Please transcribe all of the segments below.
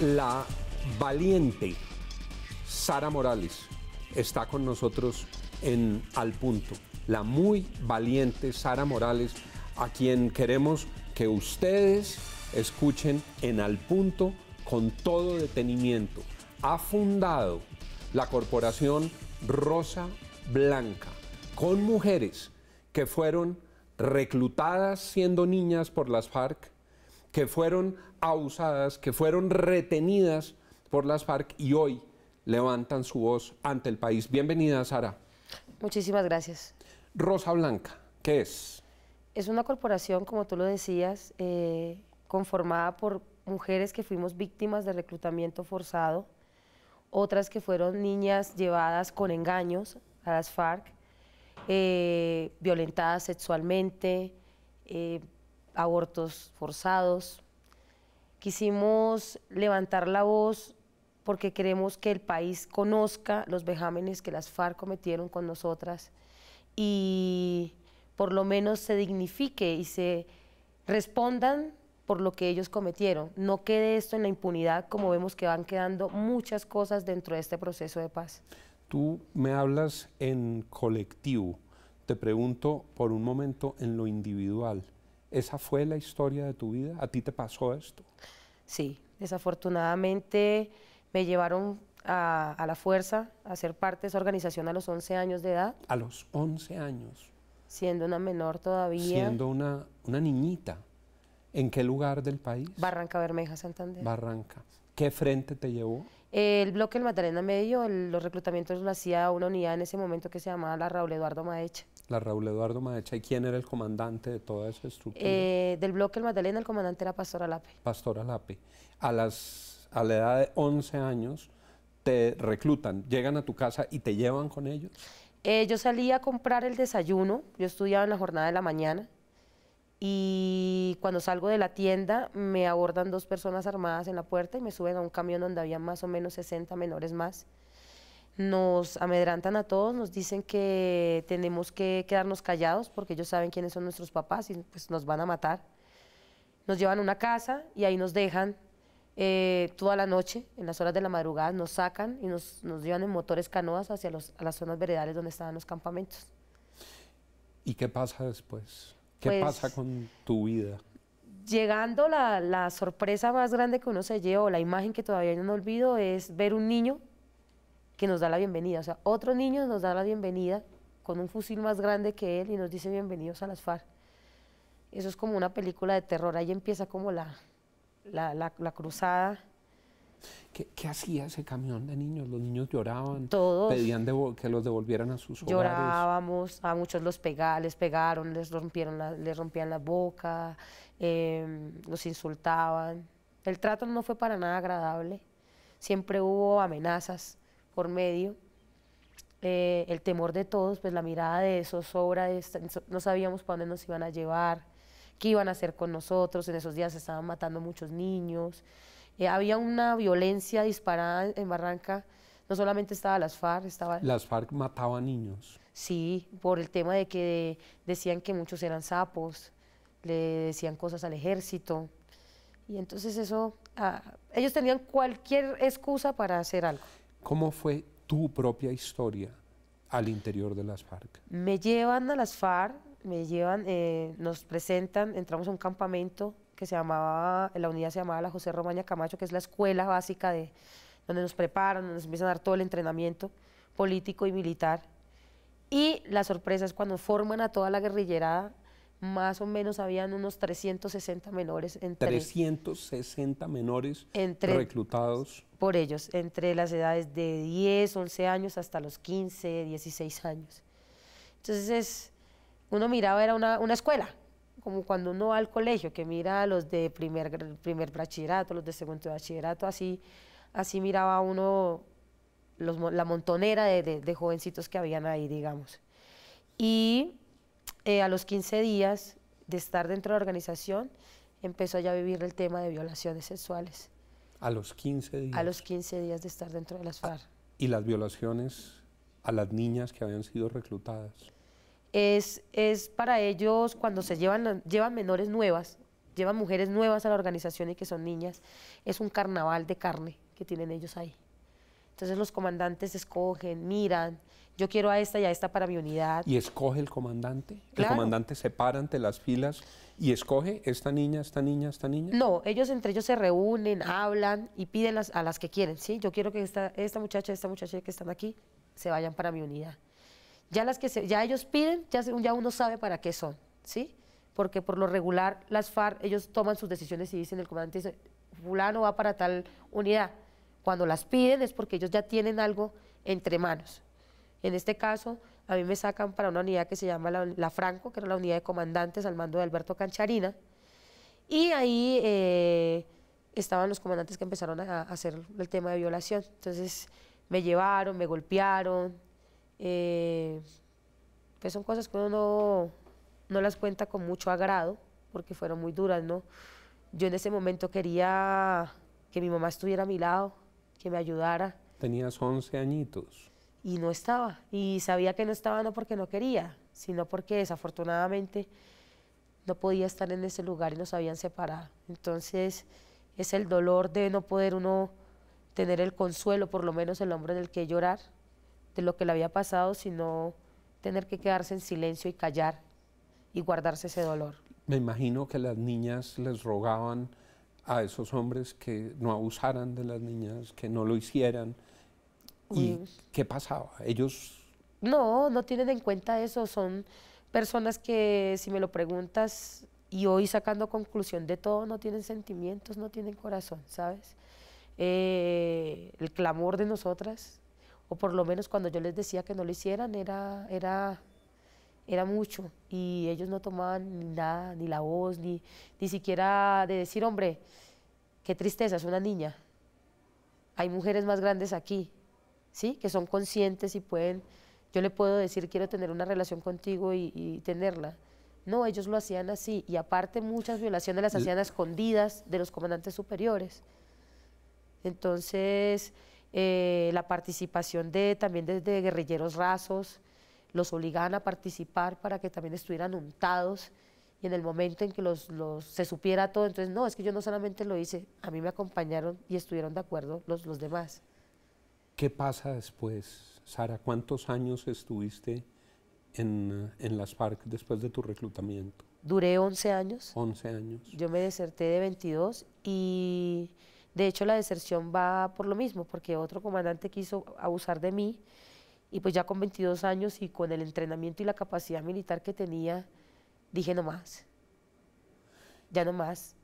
La valiente Sara Morales está con nosotros en Al Punto. La muy valiente Sara Morales, a quien queremos que ustedes escuchen en Al Punto con todo detenimiento. Ha fundado la corporación Rosa Blanca con mujeres que fueron reclutadas siendo niñas por las FARC que fueron abusadas, que fueron retenidas por las FARC y hoy levantan su voz ante el país. Bienvenida, Sara. Muchísimas gracias. Rosa Blanca, ¿qué es? Es una corporación, como tú lo decías, eh, conformada por mujeres que fuimos víctimas de reclutamiento forzado, otras que fueron niñas llevadas con engaños a las FARC, eh, violentadas sexualmente, eh, abortos forzados. Quisimos levantar la voz porque queremos que el país conozca los vejámenes que las FARC cometieron con nosotras y por lo menos se dignifique y se respondan por lo que ellos cometieron. No quede esto en la impunidad, como vemos que van quedando muchas cosas dentro de este proceso de paz. Tú me hablas en colectivo. Te pregunto por un momento en lo individual. ¿Esa fue la historia de tu vida? ¿A ti te pasó esto? Sí, desafortunadamente me llevaron a, la fuerza a ser parte de esa organización a los 11 años de edad. A los 11 años. Siendo una menor todavía. Siendo una, una niñita. ¿En qué lugar del país? Barranca Bermeja, Santander. Barranca. ¿Qué frente te llevó? El bloque del Magdalena Medio, los reclutamientos lo hacía una unidad en ese momento que se llamaba la Raúl Eduardo Maecha. La Raúl Eduardo Maecha, ¿y quién era el comandante de toda esa estructura? Eh, del bloque del Magdalena, el comandante era Pastora Alape. Pastora lapi A, las, a la edad de 11 años te reclutan, llegan a tu casa y te llevan con ellos. Eh, yo salía a comprar el desayuno, yo estudiaba en la jornada de la mañana, y cuando salgo de la tienda me abordan dos personas armadas en la puerta y me suben a un camión donde había más o menos 60 menores más. Nos amedrantan a todos, nos dicen que tenemos que quedarnos callados porque ellos saben quiénes son nuestros papás y pues nos van a matar. Nos llevan a una casa y ahí nos dejan eh, toda la noche, en las horas de la madrugada, nos sacan y nos, llevan en motores canoas hacia las zonas veredales donde estaban los campamentos. ¿Y qué pasa después? ¿Qué pasa pues, con tu vida? Llegando la, la, sorpresa más grande que uno se lleva, la imagen que todavía no olvido, es ver un niño que nos da la bienvenida. O sea, otro niño nos da la bienvenida con un fusil más grande que él y nos dice bienvenidos a las FARC. Eso es como una película de terror. Ahí empieza como la, la cruzada ¿Qué, hacía ese camión de niños? Los niños lloraban, Todos pedían que los devolvieran a sus hogares. Llorábamos, a muchos los les pegaron, les rompieron, la, rompían la boca, em, los insultaban. El trato no fue para nada agradable. Siempre hubo amenazas por medio. Eh, el temor de todos, pues la mirada de esos, obras no sabíamos para dónde nos iban a llevar, qué iban a hacer con nosotros. En esos días se estaban matando muchos niños. Eh, había una violencia disparada en Barranca, no solamente estaba las FARC, estaba... Las FARC mataban niños. Sí, por el tema de que decían que muchos eran sapos, le decían cosas al ejército. Y entonces eso, ah, ellos tenían cualquier excusa para hacer algo. ¿Cómo fue tu propia historia al interior de las FARC? Me llevan a las FARC, me llevan, eh, nos presentan, entramos a un campamento que se llamaba, la unidad se llamaba la José Romaña Camacho, que es la escuela básica de donde nos preparan, donde nos empiezan a dar todo el entrenamiento político y militar. Y la sorpresa es cuando forman a toda la guerrillerada, más o menos habían unos 360 menores. Entre, 360 menores reclutados. Por ellos, entre las edades de 10, 11 años hasta los 15, 16 años. Entonces, uno miraba, era una, una escuela, como cuando uno va al colegio, que mira a los de primer, primer bachillerato, los de segundo bachillerato, así, así miraba uno la montonera de, de, jovencitos que habían ahí, digamos. Y eh, a los 15 días de estar dentro de la organización, empezó ya a vivir el tema de violaciones sexuales. ¿A los 15 días? A los 15 días de estar dentro de las ah, FARC. ¿Y las violaciones a las niñas que habían sido reclutadas? es, para ellos cuando se llevan, llevan menores nuevas, llevan mujeres nuevas a la organización y que son niñas, es un carnaval de carne que tienen ellos ahí. Entonces los comandantes escogen, miran, yo quiero a esta y a esta para mi unidad. ¿Y escoge el comandante? ¿El comandante se para ante las filas y escoge esta niña, esta niña, esta niña? No, ellos entre ellos se reúnen, hablan y piden a las que quieren, ¿sí? Yo quiero que esta, esta muchacha, esta muchacha que están aquí se vayan para mi unidad. Ya las que se, ya ellos piden, ya, uno sabe para qué son, ¿sí? Porque por lo regular las FARC, ellos toman sus decisiones y dicen, el comandante dice, fulano va para tal unidad. Cuando las piden es porque ellos ya tienen algo entre manos. En este caso, a mí me sacan para una unidad que se llama la, Franco, que era la unidad de comandantes al mando de Alberto Cancharina, y ahí eh, estaban los comandantes que empezaron a hacer el tema de violación. Entonces me llevaron, me golpearon, eh, pues son cosas que uno no, las cuenta con mucho agrado, porque fueron muy duras, ¿no? Yo en ese momento quería que mi mamá estuviera a mi lado, que me ayudara. Tenías 11 añitos. Y no estaba. Y sabía que no estaba no porque no quería, sino porque desafortunadamente no podía estar en ese lugar y nos habían separado. Entonces es el dolor de no poder uno tener el consuelo, por lo menos el hombre en el que llorar, de lo que le había pasado, sino tener que quedarse en silencio y callar y guardarse ese dolor. Me imagino que las niñas les rogaban a esos hombres que no abusaran de las niñas, que no lo hicieran. ¿Y qué pasaba? Ellos... No, no tienen en cuenta eso. Son personas que, si me lo preguntas, y hoy sacando conclusión de todo, no tienen sentimientos, no tienen corazón, ¿sabes? Eh, el clamor de nosotras o por lo menos cuando yo les decía que no lo hicieran, era, era, era mucho y ellos no tomaban ni nada, ni la voz, ni, ni siquiera de decir, hombre, qué tristeza, es una niña. Hay mujeres más grandes aquí, ¿sí? Que son conscientes y pueden, yo le puedo decir, quiero tener una relación contigo y, y tenerla. No, ellos lo hacían así y aparte muchas violaciones las hacían a escondidas de los comandantes superiores. Entonces, eh, la participación de también desde de guerrilleros rasos, los obligaban a participar para que también estuvieran untados y en el momento en que los, se supiera todo, entonces no, es que yo no solamente lo hice, a mí me acompañaron y estuvieron de acuerdo los, los demás. ¿Qué pasa después, Sara? ¿Cuántos años estuviste en, las FARC después de tu reclutamiento? Duré 11 años. 11 años. Yo me deserté de 22 y de hecho, la deserción va por lo mismo, porque otro comandante quiso abusar de mí y pues ya con 22 años y con el entrenamiento y la capacidad militar que tenía, dije no más, ya no más.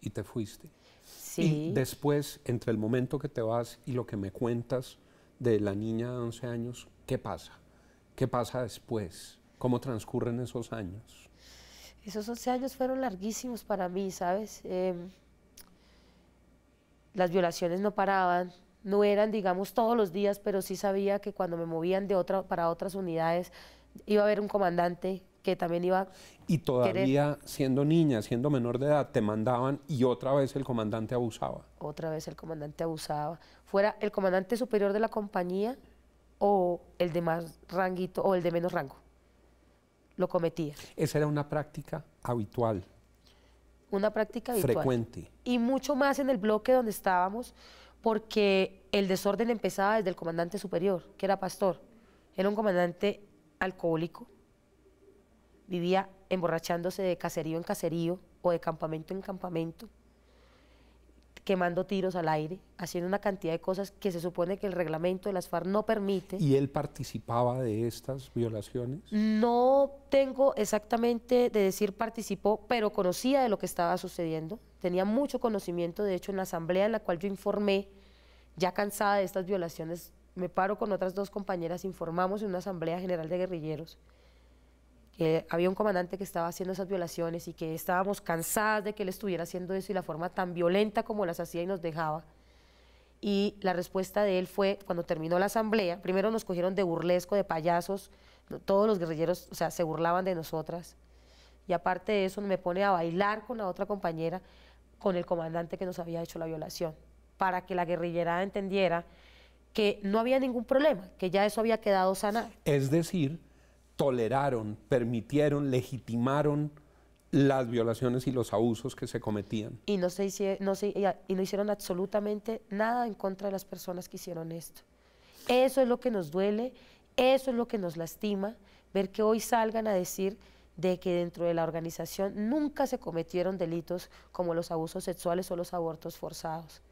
Y te fuiste. Sí. Y después, entre el momento que te vas y lo que me cuentas de la niña de 11 años, ¿qué pasa? ¿Qué pasa después? ¿Cómo transcurren esos años? Esos 11 años fueron larguísimos para mí, ¿sabes? Em, las violaciones no paraban, no eran, digamos, todos los días, pero sí sabía que cuando me movían de otra, para otras unidades iba a haber un comandante que también iba... Y todavía siendo niña, siendo menor de edad, te mandaban y otra vez el comandante abusaba. Otra vez el comandante abusaba. Fuera el comandante superior de la compañía o el de más ranguito o el de menos rango. Lo cometía. Esa era una práctica habitual una práctica habitual. Frecuente. Y mucho más en el bloque donde estábamos, porque el desorden empezaba desde el comandante superior, que era pastor. Era un comandante alcohólico, vivía emborrachándose de caserío en caserío o de campamento en campamento quemando tiros al aire, haciendo una cantidad de cosas que se supone que el reglamento de las FARC no permite. ¿Y él participaba de estas violaciones? No tengo exactamente de decir participó, pero conocía de lo que estaba sucediendo. Tenía mucho conocimiento, de hecho, en la asamblea en la cual yo informé, ya cansada de estas violaciones, me paro con otras dos compañeras, informamos en una asamblea general de guerrilleros que había un comandante que estaba haciendo esas violaciones y que estábamos cansadas de que él estuviera haciendo eso y la forma tan violenta como las hacía y nos dejaba. Y la respuesta de él fue, cuando terminó la asamblea, primero nos cogieron de burlesco, de payasos, todos los guerrilleros, o sea, se burlaban de nosotras. Y aparte de eso, me pone a bailar con la otra compañera, con el comandante que nos había hecho la violación, para que la guerrillera entendiera que no había ningún problema, que ya eso había quedado sanado. Es decir, toleraron, permitieron, legitimaron las violaciones y los abusos que se cometían. Y no, hicieron absolutamente nada en contra de las personas que hicieron esto. Eso es lo que nos duele, eso es lo que nos lastima, ver que hoy salgan a decir de que dentro de la organización nunca se cometieron delitos como los abusos sexuales o los abortos forzados.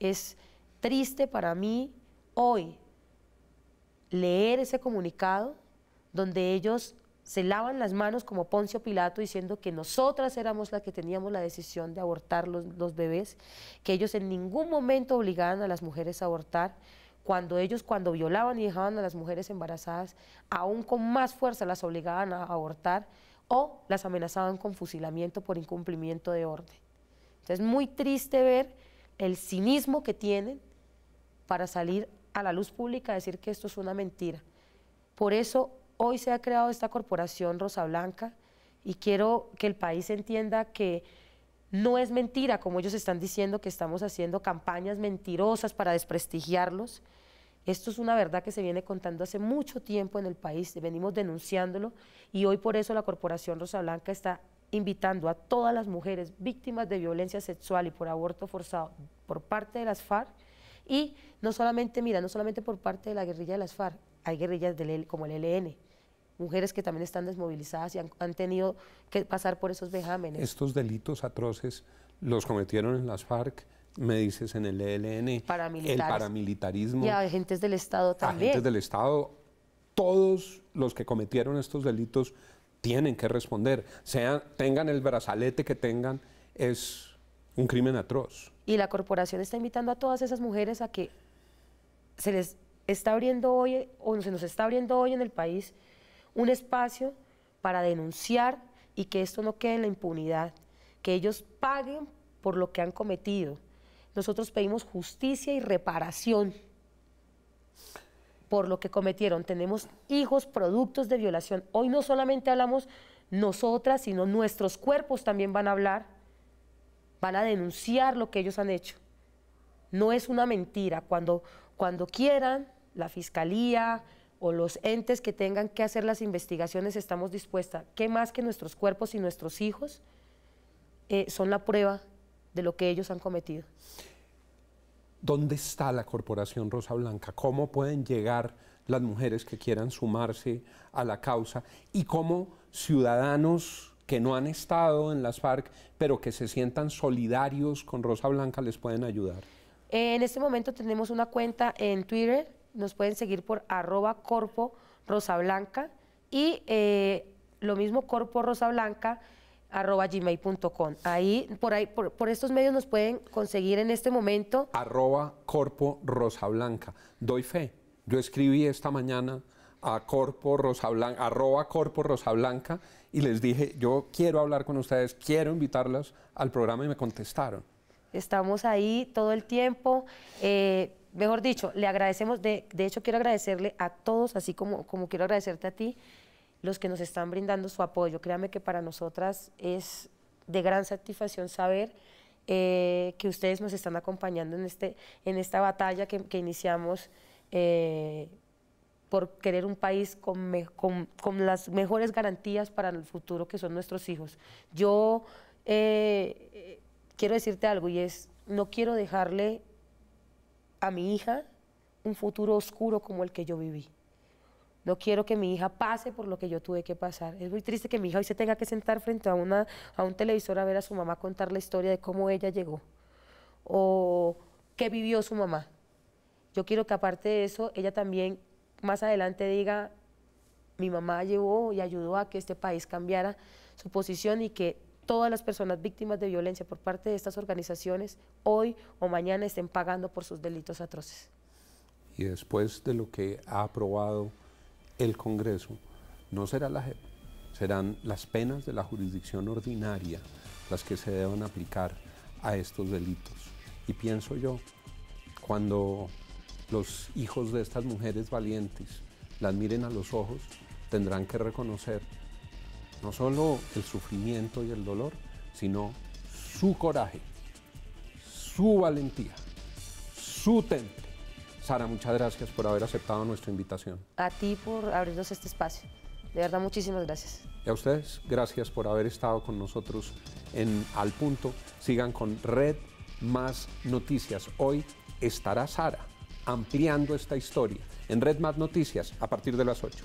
Es triste para mí hoy leer ese comunicado donde ellos se lavan las manos como Poncio Pilato diciendo que nosotras éramos las que teníamos la decisión de abortar los, los, bebés, que ellos en ningún momento obligaban a las mujeres a abortar, cuando ellos cuando violaban y dejaban a las mujeres embarazadas, aún con más fuerza las obligaban a abortar o las amenazaban con fusilamiento por incumplimiento de orden. Entonces es muy triste ver el cinismo que tienen para salir a la luz pública a decir que esto es una mentira. Por eso hoy se ha creado esta corporación Rosa Blanca y quiero que el país entienda que no es mentira, como ellos están diciendo, que estamos haciendo campañas mentirosas para desprestigiarlos. Esto es una verdad que se viene contando hace mucho tiempo en el país, venimos denunciándolo y hoy por eso la Corporación Rosa Blanca está invitando a todas las mujeres víctimas de violencia sexual y por aborto forzado por parte de las FARC y no solamente, mira, no solamente por parte de la guerrilla de las FARC, hay guerrillas del, como el ELN, mujeres que también están desmovilizadas y han, tenido que pasar por esos vejámenes. Estos delitos atroces los cometieron en las FARC, me dices en el ELN, el paramilitarismo. Y agentes del Estado también. Agentes del Estado, todos los que cometieron estos delitos tienen que responder, sean, tengan el brazalete que tengan, es un crimen atroz. Y la corporación está invitando a todas esas mujeres a que se les está abriendo hoy, o se nos está abriendo hoy en el país, un espacio para denunciar y que esto no quede en la impunidad, que ellos paguen por lo que han cometido. Nosotros pedimos justicia y reparación por lo que cometieron. Tenemos hijos productos de violación. Hoy no solamente hablamos nosotras, sino nuestros cuerpos también van a hablar, van a denunciar lo que ellos han hecho. No es una mentira. Cuando, cuando quieran, la fiscalía, o los entes que tengan que hacer las investigaciones estamos dispuestas. ¿Qué más que nuestros cuerpos y nuestros hijos eh, son la prueba de lo que ellos han cometido? ¿Dónde está la Corporación Rosa Blanca? ¿Cómo pueden llegar las mujeres que quieran sumarse a la causa? ¿Y cómo ciudadanos que no han estado en las FARC, pero que se sientan solidarios con Rosa Blanca, les pueden ayudar? Eh, en este momento tenemos una cuenta en Twitter nos pueden seguir por arroba corpo rosablanca y eh, lo mismo corpo arroba gmail.com. Ahí, por ahí, por, estos medios nos pueden conseguir en este momento. Arroba Corpo Rosablanca. Doy fe. Yo escribí esta mañana a Corpo Rosablanca, y les dije, yo quiero hablar con ustedes, quiero invitarlas al programa y me contestaron. Estamos ahí todo el tiempo. Eh, mejor dicho, le agradecemos, de, hecho quiero agradecerle a todos, así como, como quiero agradecerte a ti, los que nos están brindando su apoyo. Créame que para nosotras es de gran satisfacción saber eh, que ustedes nos están acompañando en, este, en esta batalla que, iniciamos eh, por querer un país con, las mejores garantías para el futuro que son nuestros hijos. Yo eh, quiero decirte algo y es, no quiero dejarle a mi hija un futuro oscuro como el que yo viví. No quiero que mi hija pase por lo que yo tuve que pasar. Es muy triste que mi hija hoy se tenga que sentar frente a, una, a un televisor a ver a su mamá contar la historia de cómo ella llegó o qué vivió su mamá. Yo quiero que aparte de eso, ella también más adelante diga, mi mamá llevó y ayudó a que este país cambiara su posición y que todas las personas víctimas de violencia por parte de estas organizaciones hoy o mañana estén pagando por sus delitos atroces. Y después de lo que ha aprobado el Congreso, no será la JEP, serán las penas de la jurisdicción ordinaria las que se deben aplicar a estos delitos. Y pienso yo, cuando los hijos de estas mujeres valientes las miren a los ojos, tendrán que reconocer no solo el sufrimiento y el dolor, sino su coraje, su valentía, su temple. Sara, muchas gracias por haber aceptado nuestra invitación. A ti por abrirnos este espacio. De verdad, muchísimas gracias. Y a ustedes, gracias por haber estado con nosotros en Al Punto. Sigan con Red Más Noticias. Hoy estará Sara ampliando esta historia en Red Más Noticias a partir de las 8.